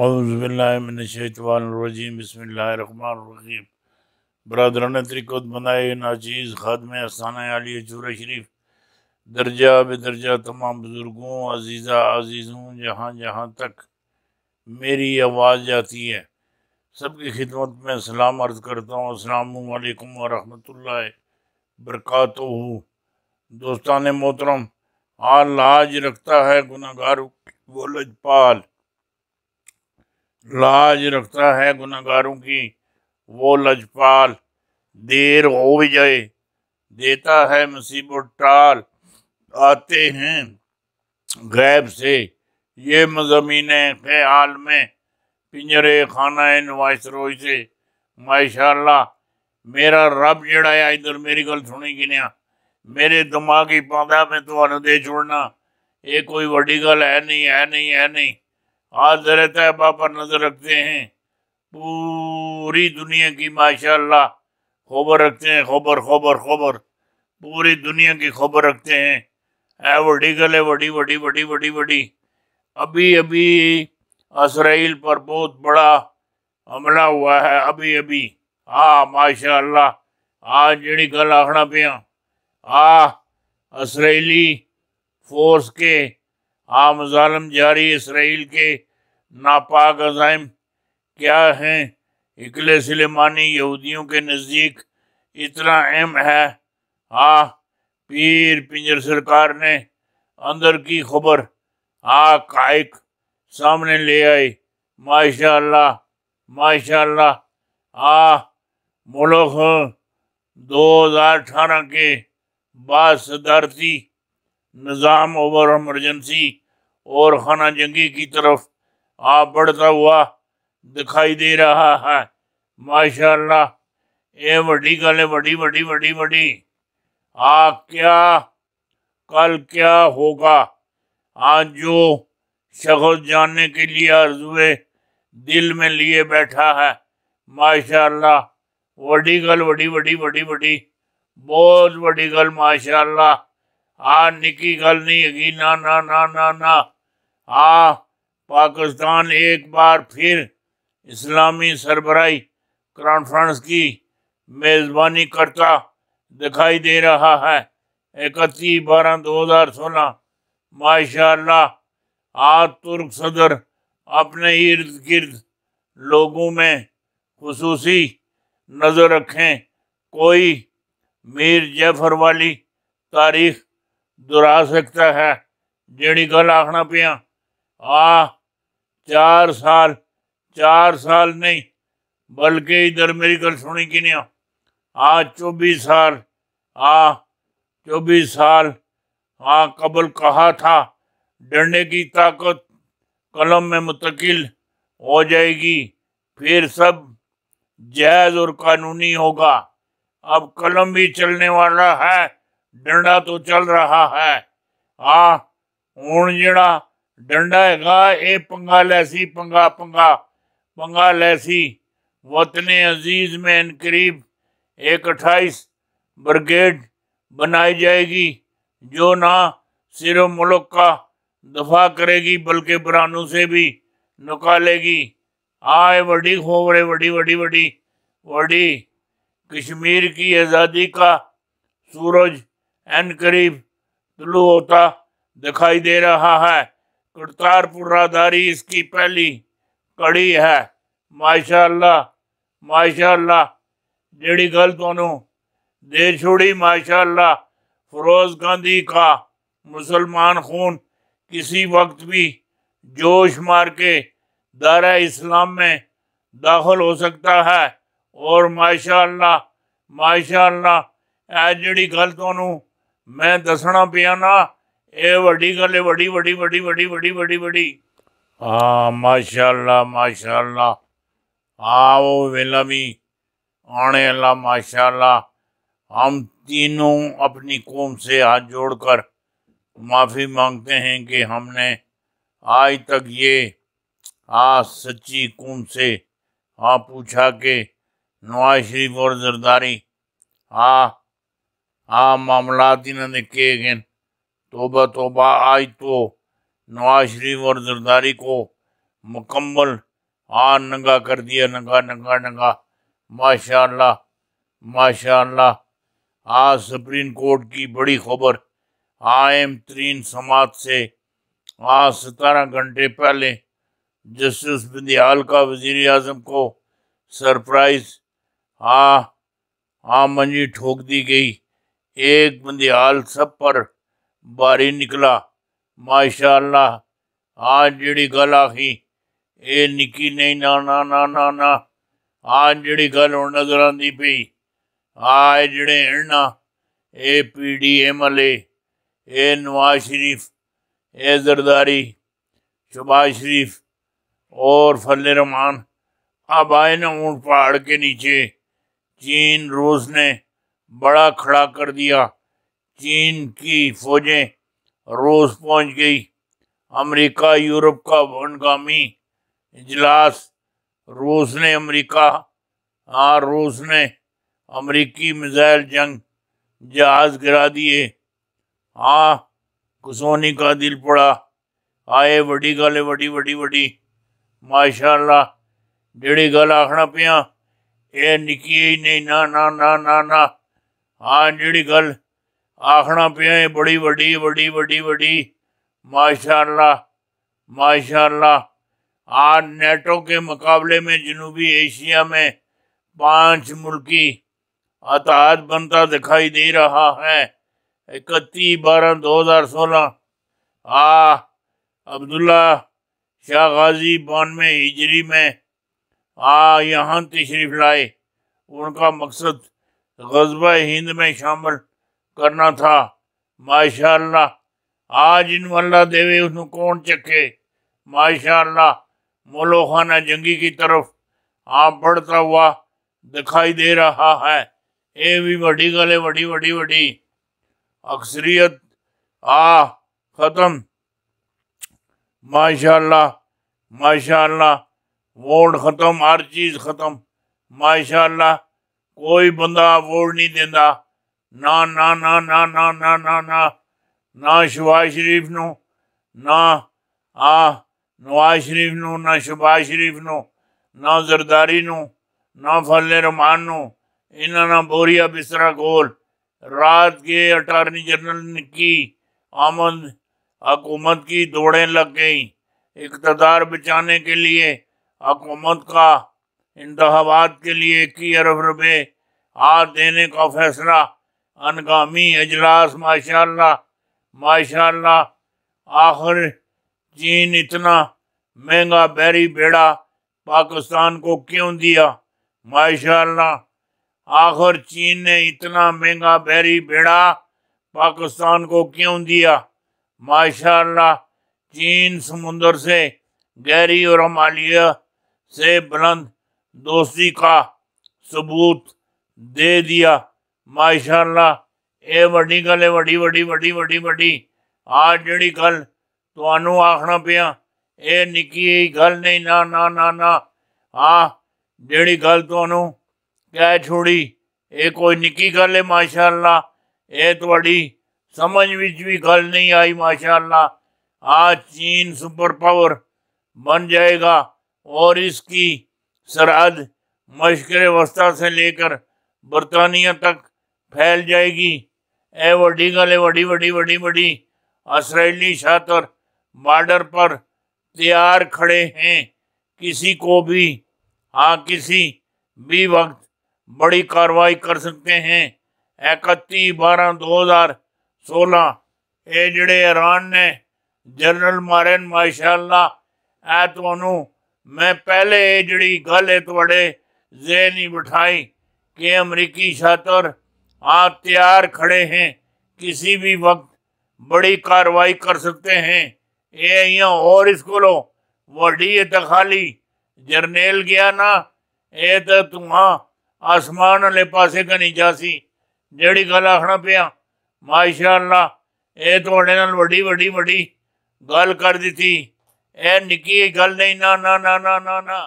اعوذ باللہ اللہ الشیطان الرجیم بسم اللہ الرحمن الرحیم برادران ترکت بنائے ناچیز خادم خادمِ علی چورہ شریف درجہ بدرجہ تمام بزرگوں عزیزہ عزیزوں جہاں جہاں تک میری آواز جاتی ہے سب کی خدمت میں سلام عرض کرتا ہوں السلام علیکم ورحمت اللہ برکاتہ ہو دوستان محترم آج رکھتا ہے گناہ گارو گولج پال لاج رکھتا ہے گناہ گاروں کی وہ لجپال دیر ہو بھی جائے دیتا ہے مصیبت و ٹال آتے ہیں غیب سے یہ مضمین خیال میں پنجرے خانہ نوائس روئی سے ماشاء اللہ میرا رب جڑا ہے ادھر میری گل سنی کی نیا میرے دماغ ہی پتا میں تعین دے چھوڑنا یہ کوئی وڈی گل ہے نہیں ہے نہیں ہے نہیں آج در طیبہ پر نظر رکھتے ہیں پوری دنیا کی ماشاء اللہ رکھتے ہیں خبر خبر خبر پوری دنیا کی خبر رکھتے ہیں اے وڈی گلے وڈی وڈی وڈی وڈی وڈی ابھی ابھی اسرائیل پر بہت بڑا حملہ ہوا ہے ابھی ابھی ہاں ماشاء اللہ آج جڑی گل آخنا پیاں آ اسرائیلی فورس کے عام مظالم جاری اسرائیل کے ناپاک عزائم کیا ہیں اکلے سلیمانی یہودیوں کے نزدیک اتنا اہم ہے ہاں پیر پنجر سرکار نے اندر کی خبر آک سامنے لے آئی ماشاء اللہ ماشاء اللہ آ ہاں، ملک دو ہزار اٹھارہ کے بعد صدارتی نظام اوور ایمرجنسی اور خانہ جنگی کی طرف آپ بڑھتا ہوا دکھائی دے رہا ہے ماشاء اللہ یہ وڈی گل ہے وڈی وڈی وڈی وڈی آ کیا کل کیا ہوگا آج جو شخص جاننے کے لیے عرضوے دل میں لیے بیٹھا ہے ماشاء اللہ وڈی گل وڈی وڈی وڈی وڈی بہت وڈی گل ماشاء اللہ آ نکی گل نہیں ہے کہ نہ نہ آ پاکستان ایک بار پھر اسلامی سربراہی کانفرنس کی میزبانی کرتا دکھائی دے رہا ہے اکتیس بارہ دو ہزار سولہ ماشاء اللہ آج ترک صدر اپنے ارد گرد لوگوں میں خصوصی نظر رکھیں کوئی میر جیفر والی تاریخ دہرا سکتا ہے جڑی گل آخنا پیا چار سال چار سال نہیں بلکہ ادھر میری گل سنی کی نہیں آ چوبیس سال آ چوبیس سال ہاں قبل کہا تھا ڈرنے کی طاقت قلم میں منتقل ہو جائے گی پھر سب جائز اور قانونی ہوگا اب قلم بھی چلنے والا ہے ڈرنا تو چل رہا ہے آ ہوں جڑا ڈنڈا ہے گا اے پنگا لیسی پنگا پنگا پنگا لیسی وطن عزیز میں قریب ایک اٹھائیس برگیڈ بنائی جائے گی جو نہ صرف ملک کا دفاع کرے گی بلکہ برانوں سے بھی نکالے گی آئے وڈی خوبرے وڈی وڈی وڈی وڈی کشمیر کی آزادی کا سورج عن قریب طلوع ہوتا دکھائی دے رہا ہے کرتار پور راداری اس کی پہلی کڑی ہے ماشاء اللہ ماشاء اللہ جڑی گل تو دے چھوڑی ماشاء اللہ گاندی گاندھی کا مسلمان خون کسی وقت بھی جوش مار کے دارہ اسلام میں داخل ہو سکتا ہے اور ماشاء اللہ ماشاء اللہ جڑی گل تو میں دسنا پیانا یہ بڑی گل ہے بڑی بڑی بڑی بڑی بڑی بڑی بڑی ہاں ماشاء اللہ ماشاء اللہ آئی آنے اللہ ماشاء اللہ ہم تینوں اپنی قوم سے ہاتھ جوڑ کر معافی مانگتے ہیں کہ ہم نے آج تک یہ سچی قوم سے ہاں پوچھا کہ نواز شریف اور زرداری ہاں ہاں معاملات انہوں نے کیے گئے توبہ توبہ آج تو نواز شریف اور زرداری کو مکمل آن نگا کر دیا ننگا ننگا نگا ماشاء اللہ ماشاء اللہ آج سپریم کورٹ کی بڑی خبر آئم ترین سماعت سے آج ستارہ گھنٹے پہلے جسٹس بندیال کا وزیر اعظم کو سرپرائز آ آ منجی ٹھوک دی گئی ایک بندیال سب پر باری نکلا ماشاء اللہ آج جڑی گل آخی اے نکی نہیں نا نا نا نا نا آج جڑی گل ہوں نظر آتی پی آج جڑے اے پی ڈی ایم ایل اے اے نواز شریف اے زرداری شباز شریف اور فل رحمان اب آئے نا اونٹ پہاڑ کے نیچے چین روس نے بڑا کھڑا کر دیا چین کی فوجیں روس پہنچ گئی امریکہ یورپ کا بنگامی اجلاس روس نے امریکہ ہاں روس نے امریکی میزائل جنگ جہاز گرا دیے ہاں کسونی کا دل پڑا آئے وڈی گل وڈی وڈی وڈی ماشاء اللہ جڑی گل آخنا پیا یہ نا نا نہیں نہ ہاں جڑی گل آخڑا پیئے بڑی بڑی بڑی بڑی بڑی ماشاء اللہ ماشاء اللہ آج نیٹو کے مقابلے میں جنوبی ایشیا میں پانچ ملکی اتحاد بنتا دکھائی دے رہا ہے اکتیس بارہ دو ہزار سولہ آ عبداللہ شاہ غازی بان میں ہجری میں آ یہاں تشریف لائے ان کا مقصد غذبہ ہند میں شامل کرنا تھا ماشاء اللہ آ جن والا دیوی اس کون چکے ماشاء اللہ مولو خانہ جنگی کی طرف آپ پڑھتا ہوا دکھائی دے رہا ہے یہ بھی بڑی گل ہے بڑی بڑی بڑی اکثریت آ ختم ماشاء اللہ ماشاء اللہ ووٹ ختم ہر چیز ختم ماشاء اللہ کوئی بندہ ووٹ نہیں دینا نہ نہ نہ نہ شباز شریف نو نہ آ نواز شریف نوں نہ شریف نو نہ زرداری نو نہ فل رحمان نوں نہ بوریا بسترا گول رات کے اٹارنی جنرل کی آمد حکومت کی دوڑیں لگ گئیں اقتدار بچانے کے لیے حکومت کا انتخابات کے لیے اکی ارب روپے ہاتھ دینے کا فیصلہ انگامی اجلاس ماشاء اللہ ماشاء اللہ آخر چین اتنا مہنگا بیری بیڑا پاکستان کو کیوں دیا ماشاء اللہ آخر چین نے اتنا مہنگا بیری بیڑا پاکستان کو کیوں دیا ماشاء اللہ چین سمندر سے گہری اور ہمالیہ سے بلند دوستی کا ثبوت دے دیا ماشاء اللہ یہ ویڈی گل ہے بڑی وڈی وڈی وڈی وڈی آ جڑی گل تو آخنا پیا یہ نکی گل نہیں نہ آ جڑی گل تو کہہ چھوڑی یہ کوئی نکی گل ہے ماشاء اللہ یہ تاری گل نہیں آئی ماشاء اللہ آج چین سپر پاور بن جائے گا اور اس کی سرحد مشکل اوسطا سے لے کر برطانیہ تک پھیل جائے گی اے وڈی گل ہے وڈی وڈی وڈی وڑی اسرائیلی شاطر بارڈر پر تیار کھڑے ہیں کسی کو بھی ہاں کسی بھی وقت بڑی کاروائی کر سکتے ہیں اکتی بارہ دو ہزار سولہ اے جڑے ایران نے جنرل مارن ماشاء اللہ اے تو میں پہلے اے جڑی گل ہے تھوڑے ذہنی بٹھائی کہ امریکی چاطر آپ تیار کھڑے ہیں کسی بھی وقت بڑی کاروائی کر سکتے ہیں اے ایاں اور اس کو لو وڈی تخالی جرنیل گیا نا اے تا تمہاں آسمان والے پاسے کا نہیں جاسی جڑی گل آخنا پیا ماشاء اللہ یہ تو وڈی وڈی وڈی گل کر دیتی اے نکی گل نہیں نہ